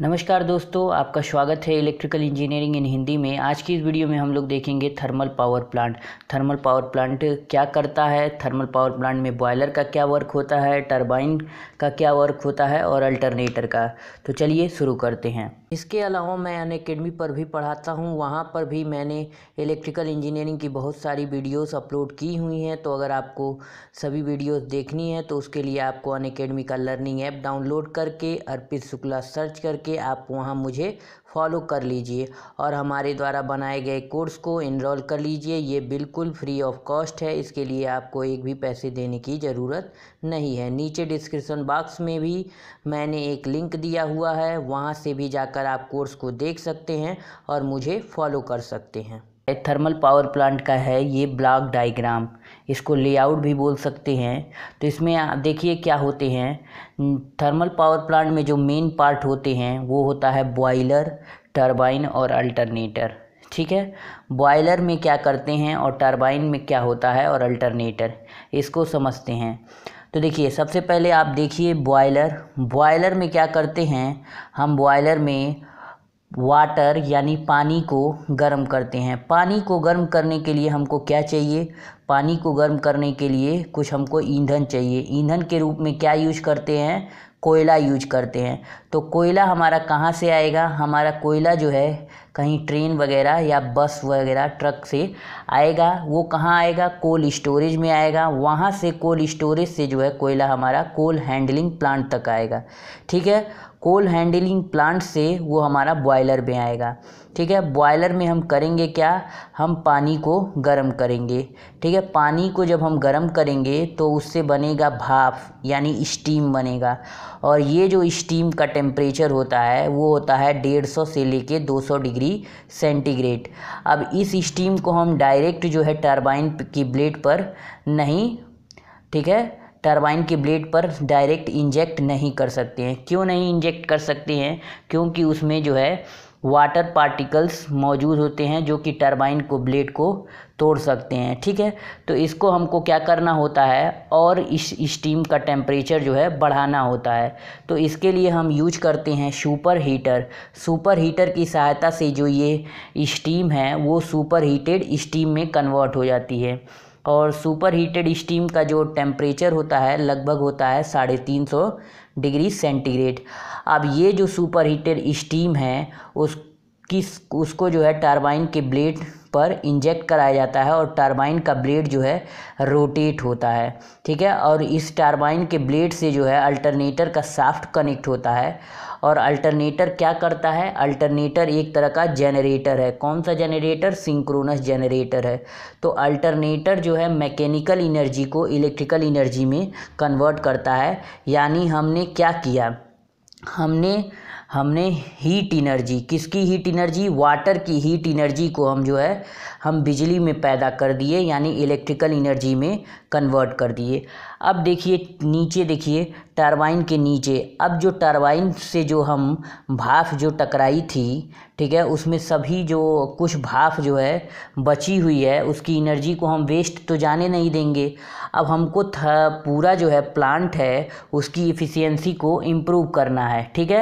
नमस्कार दोस्तों आपका स्वागत है इलेक्ट्रिकल इंजीनियरिंग इन हिंदी में आज की इस वीडियो में हम लोग देखेंगे thermal power plant thermal power plant क्या करता है थर्मल पावर प्लांट में बॉयलर का क्या वर्क होता है टरबाइन का क्या वर्क होता है और अल्टरनेटर का तो चलिए शुरू करते हैं इसके अलावा मैं अन अकेडमी पर भी पढ़ाता हूँ वहाँ पर भी मैंने इलेक्ट्रिकल इंजीनियरिंग की बहुत सारी वीडियोस अपलोड की हुई हैं तो अगर आपको सभी वीडियोस देखनी है तो उसके लिए आपको अन अकेडमी का लर्निंग ऐप डाउनलोड करके अर्पित शुक्ला सर्च करके करके आप वहाँ मुझे फॉलो कर लीजिए और हमारे द्वारा बनाए गए कोर्स को इनरोल कर लीजिए ये बिल्कुल फ्री ऑफ कॉस्ट है इसके लिए आपको एक भी पैसे देने की ज़रूरत नहीं है नीचे डिस्क्रिप्शन बॉक्स में भी मैंने एक लिंक दिया हुआ है वहाँ से भी जाकर आप कोर्स को देख सकते हैं और मुझे फॉलो कर सकते हैं थर्मल पावर प्लांट का है ये ब्लॉक डाइग्राम इसको लेआउट भी बोल सकते हैं तो इसमें देखिए क्या होते हैं थर्मल पावर प्लांट में जो मेन पार्ट होते हैं वो होता है बॉयलर टरबाइन और अल्टरनेटर ठीक है बॉयलर में क्या करते हैं और टरबाइन में क्या होता है और अल्टरनेटर इसको समझते हैं तो देखिए सबसे पहले आप देखिए बॉयलर बॉयलर में क्या करते हैं हम बॉयलर में वाटर यानी पानी को गर्म करते हैं पानी को गर्म करने के लिए हमको क्या चाहिए पानी को गर्म करने के लिए कुछ हमको ईंधन चाहिए ईंधन के रूप में क्या यूज करते हैं कोयला यूज करते हैं तो कोयला हमारा कहाँ से आएगा हमारा कोयला जो है कहीं ट्रेन वगैरह या बस वगैरह ट्रक से आएगा वो कहाँ आएगा कोल स्टोरेज में आएगा वहाँ से कोल स्टोरेज से जो है कोयला हमारा कोल हैंडलिंग प्लांट तक आएगा ठीक है कोल हैंडलिंग प्लांट से वो हमारा बॉयलर में आएगा ठीक है बॉयलर में हम करेंगे क्या हम पानी को गर्म करेंगे ठीक है पानी को जब हम गर्म करेंगे तो उससे बनेगा भाप यानी स्टीम बनेगा और ये जो स्टीम का टेम्परेचर होता है वो होता है डेढ़ सौ से लेके दो सौ डिग्री सेंटीग्रेड अब इस स्टीम को हम डायरेक्ट जो है टरबाइन की ब्लेड पर नहीं ठीक है टरबाइन की ब्लेड पर डायरेक्ट इंजेक्ट नहीं कर सकते हैं क्यों नहीं इंजेक्ट कर सकते हैं क्योंकि उसमें जो है वाटर पार्टिकल्स मौजूद होते हैं जो कि टरबाइन को ब्लेड को तोड़ सकते हैं ठीक है तो इसको हमको क्या करना होता है और इस स्टीम का टेम्परेचर जो है बढ़ाना होता है तो इसके लिए हम यूज करते हैं सुपर हीटर सुपर हीटर की सहायता से जो ये स्टीम है वो सुपर हीटेड स्टीम में कन्वर्ट हो जाती है और सुपर हीटेड स्टीम का जो टेम्परेचर होता है लगभग होता है साढ़े तीन सौ डिग्री सेंटीग्रेड अब ये जो सुपर हीटेड स्टीम है उस किस उसको जो है टरबाइन के ब्लेड पर इंजेक्ट कराया जाता है और टरबाइन का ब्लेड जो है रोटेट होता है ठीक है और इस टरबाइन के ब्लेड से जो है अल्टरनेटर का साफ्ट कनेक्ट होता है और अल्टरनेटर क्या करता है अल्टरनेटर एक तरह का जनरेटर है कौन सा जनरेटर सिंक्रोनस जनरेटर है तो अल्टरनेटर जो है मैकेनिकल इनर्जी को इलेक्ट्रिकल इनर्जी में कन्वर्ट करता है यानी हमने क्या किया हमने हमने हीट इनर्जी किसकी हीट इनर्जी वाटर की हीट इनर्जी को हम जो है हम बिजली में पैदा कर दिए यानी इलेक्ट्रिकल इनर्जी में कन्वर्ट कर दिए अब देखिए नीचे देखिए टरबाइन के नीचे अब जो टरबाइन से जो हम भाफ जो टकराई थी ठीक है उसमें सभी जो कुछ भाफ जो है बची हुई है उसकी एनर्जी को हम वेस्ट तो जाने नहीं देंगे अब हमको था पूरा जो है प्लांट है उसकी इफ़िशियंसी को इम्प्रूव करना है ठीक है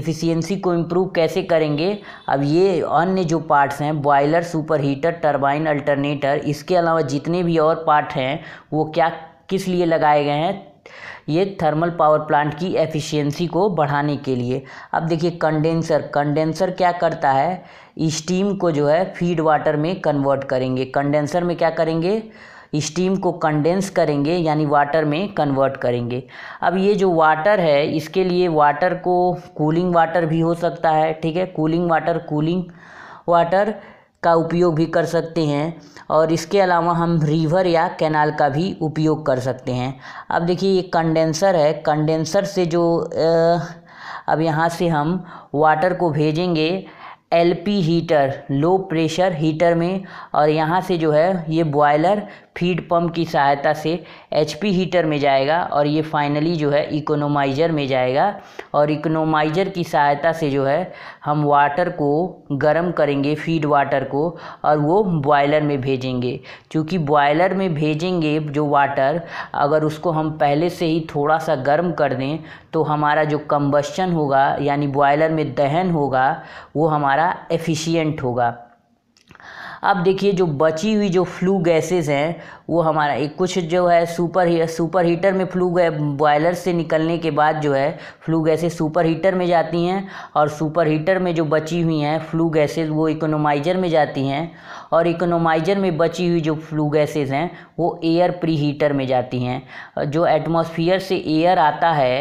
इफ़िशियंसी को इम्प्रूव कैसे करेंगे अब ये अन्य जो पार्ट्स हैं boiler super heater turbine alternator इसके अलावा जितने भी और पार्ट हैं वो क्या किस लिए लगाए गए हैं ये थर्मल पावर प्लांट की एफिशिएंसी को बढ़ाने के लिए अब देखिए कंडेंसर कंडेंसर क्या करता है स्टीम को जो है फीड वाटर में कन्वर्ट करेंगे कंडेंसर में क्या करेंगे स्टीम को कंडेंस करेंगे यानी वाटर में कन्वर्ट करेंगे अब ये जो वाटर है इसके लिए वाटर को कूलिंग वाटर भी हो सकता है ठीक है कूलिंग वाटर कूलिंग वाटर का उपयोग भी कर सकते हैं और इसके अलावा हम रिवर या कैनाल का भी उपयोग कर सकते हैं अब देखिए ये कंडेंसर है कंडेंसर से जो अब यहाँ से हम वाटर को भेजेंगे LP heater low pressure heater में और यहाँ से जो है ये बॉयलर फीड पंप की सहायता से एचपी हीटर में जाएगा और ये फाइनली जो है इकोनोमाइज़र में जाएगा और इकोनोमाइज़र की सहायता से जो है हम वाटर को गर्म करेंगे फीड वाटर को और वो बॉयलर में भेजेंगे क्योंकि बॉयलर में भेजेंगे जो वाटर अगर उसको हम पहले से ही थोड़ा सा गर्म कर दें तो हमारा जो कम्बस्चन होगा यानी बॉयलर में दहन होगा वो हमारा एफिशियंट होगा अब देखिए जो बची हुई जो फ्लू गैसेस हैं वो हमारा एक कुछ जो है सुपर ही, सुपर हीटर में फ्लू बॉयलर से निकलने के बाद जो है फ्लू गैसेस सुपर हीटर में जाती हैं और सुपर हीटर में जो बची हुई हैं फ्लू गैसेस वो इकोनोमाइज़र में जाती हैं और इकोनोमाइज़र में बची हुई जो फ्लू गैसेज हैं वो एयर प्री हीटर में जाती हैं जो एटमोसफियर से एयर आता है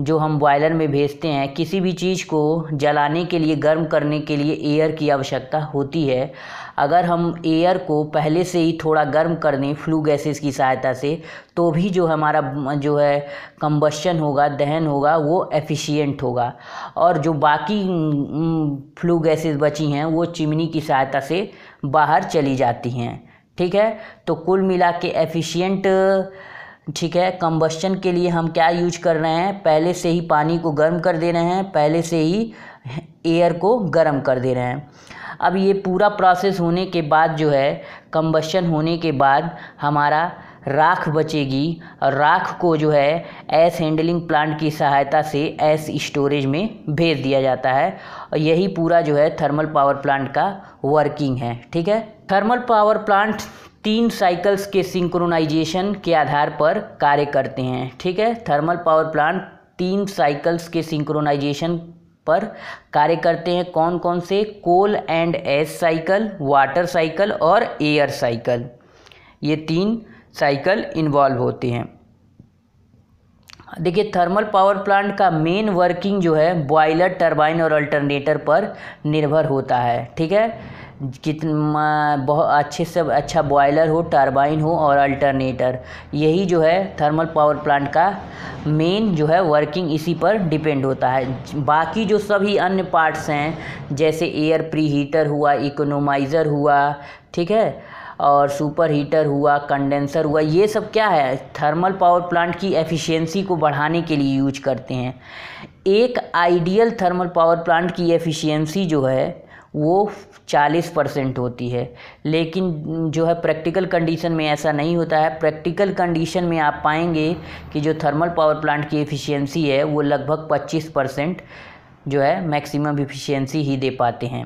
जो हम बॉयलर में भेजते हैं किसी भी चीज़ को जलाने के लिए गर्म करने के लिए एयर की आवश्यकता होती है अगर हम एयर को पहले से ही थोड़ा गर्म कर दें फ्लू गैसेस की सहायता से तो भी जो हमारा जो है कम्बशन होगा दहन होगा वो एफिशिएंट होगा और जो बाकी फ्लू गैसेस बची हैं वो चिमनी की सहायता से बाहर चली जाती हैं ठीक है तो कुल मिला के एफ़िशियंट ठीक है कम्बस्चन के लिए हम क्या यूज कर रहे हैं पहले से ही पानी को गर्म कर दे रहे हैं पहले से ही एयर को गर्म कर दे रहे हैं अब ये पूरा प्रोसेस होने के बाद जो है कम्बस्चन होने के बाद हमारा राख बचेगी और राख को जो है एस हैंडलिंग प्लांट की सहायता से एस स्टोरेज में भेज दिया जाता है और यही पूरा जो है थर्मल पावर प्लांट का वर्किंग है ठीक है थर्मल पावर प्लांट तीन साइकल्स के सिंक्रोनाइजेशन के आधार पर कार्य करते हैं ठीक है थर्मल पावर प्लांट तीन साइकिल्स के सिंक्रोनाइजेशन पर कार्य करते हैं कौन कौन से coal and ash cycle water cycle और एयर साइकिल ये तीन साइकिल इन्वॉल्व होते हैं देखिए थर्मल पावर प्लांट का मेन वर्किंग जो है बॉयलर टरबाइन और अल्टरनेटर पर निर्भर होता है ठीक है कितना बहुत अच्छे से अच्छा बॉयलर हो टरबाइन हो और अल्टरनेटर यही जो है थर्मल पावर प्लांट का मेन जो है वर्किंग इसी पर डिपेंड होता है बाकी जो सभी अन्य पार्ट्स हैं जैसे एयर प्री हीटर हुआ इकोनोमाइज़र हुआ ठीक है और सुपर हीटर हुआ कंडेंसर हुआ ये सब क्या है थर्मल पावर प्लांट की एफिशिएंसी को बढ़ाने के लिए यूज करते हैं एक आइडियल थर्मल पावर प्लांट की एफिशिएंसी जो है वो 40 परसेंट होती है लेकिन जो है प्रैक्टिकल कंडीशन में ऐसा नहीं होता है प्रैक्टिकल कंडीशन में आप पाएंगे कि जो थर्मल पावर प्लांट की एफिशिएंसी है वो लगभग 25 परसेंट जो है मैक्सिमम एफिशिएंसी ही दे पाते हैं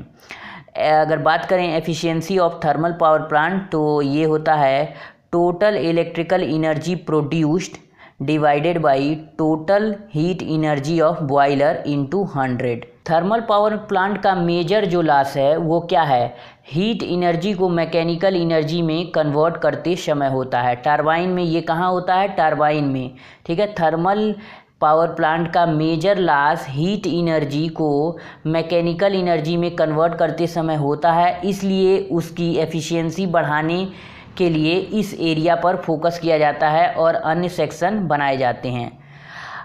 अगर बात करें efficiency of thermal power plant तो ये होता है total electrical energy produced divided by total heat energy of boiler into hundred thermal power plant का मेजर जो लॉस है वो क्या है हीट एनर्जी को मैकेनिकल एनर्जी में कन्वर्ट करते समय होता है टरबाइन में ये कहाँ होता है टरबाइन में ठीक है थर्मल पावर प्लांट का मेजर लॉस हीट एनर्जी को मैकेनिकल एनर्जी में कन्वर्ट करते समय होता है इसलिए उसकी एफिशिएंसी बढ़ाने के लिए इस एरिया पर फोकस किया जाता है और अन्य सेक्शन बनाए जाते हैं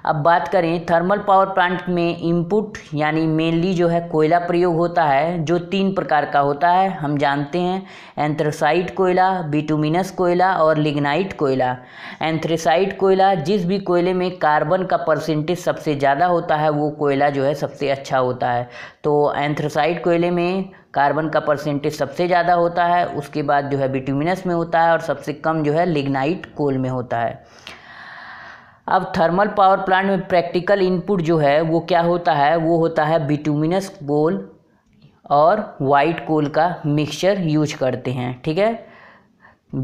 अब बात करें थर्मल पावर प्लांट में इनपुट यानी मेनली जो है कोयला प्रयोग होता है जो तीन प्रकार का होता है हम जानते हैं एंथ्रेसाइट कोयला बिटुमिनस कोयला और लिग्नाइट कोयला एंथ्रेसाइट कोयला जिस भी कोयले में कार्बन का परसेंटेज सबसे ज़्यादा होता है वो कोयला जो है सबसे अच्छा होता है तो एंथ्रेसाइट कोयले में कार्बन का परसेंटेज सबसे ज़्यादा होता है उसके बाद जो है बिटुमिनस में होता है और सबसे कम जो है लिग्नाइट कोल में होता है अब थर्मल पावर प्लांट में प्रैक्टिकल इनपुट जो है वो क्या होता है वो होता है बिटूमिनस कोल और वाइट कोल का मिक्सचर यूज करते हैं ठीक है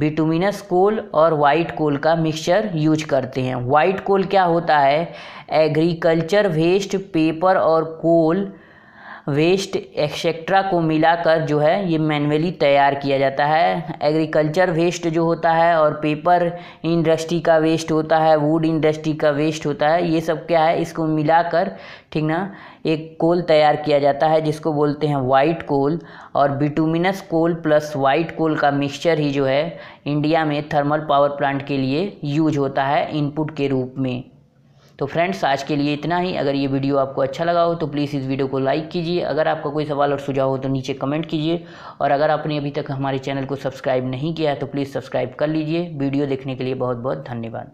बिटूमिनस कोल और वाइट कोल का मिक्सचर यूज करते हैं वाइट कोल क्या होता है एग्रीकल्चर वेस्ट पेपर और कोल वेस्ट एक्सेट्रा को मिलाकर जो है ये मैनुअली तैयार किया जाता है एग्रीकल्चर वेस्ट जो होता है और पेपर इंडस्ट्री का वेस्ट होता है वुड इंडस्ट्री का वेस्ट होता है ये सब क्या है इसको मिलाकर ठीक ना एक कोल तैयार किया जाता है जिसको बोलते हैं वाइट कोल और bituminous coal plus white coal का मिक्सचर ही जो है इंडिया में थर्मल पावर प्लांट के लिए यूज होता है इनपुट के रूप में तो फ्रेंड्स आज के लिए इतना ही अगर ये वीडियो आपको अच्छा लगा हो तो प्लीज़ इस वीडियो को लाइक कीजिए अगर आपका कोई सवाल और सुझाव हो तो नीचे कमेंट कीजिए और अगर आपने अभी तक हमारे चैनल को सब्सक्राइब नहीं किया है तो प्लीज़ सब्सक्राइब कर लीजिए वीडियो देखने के लिए बहुत बहुत धन्यवाद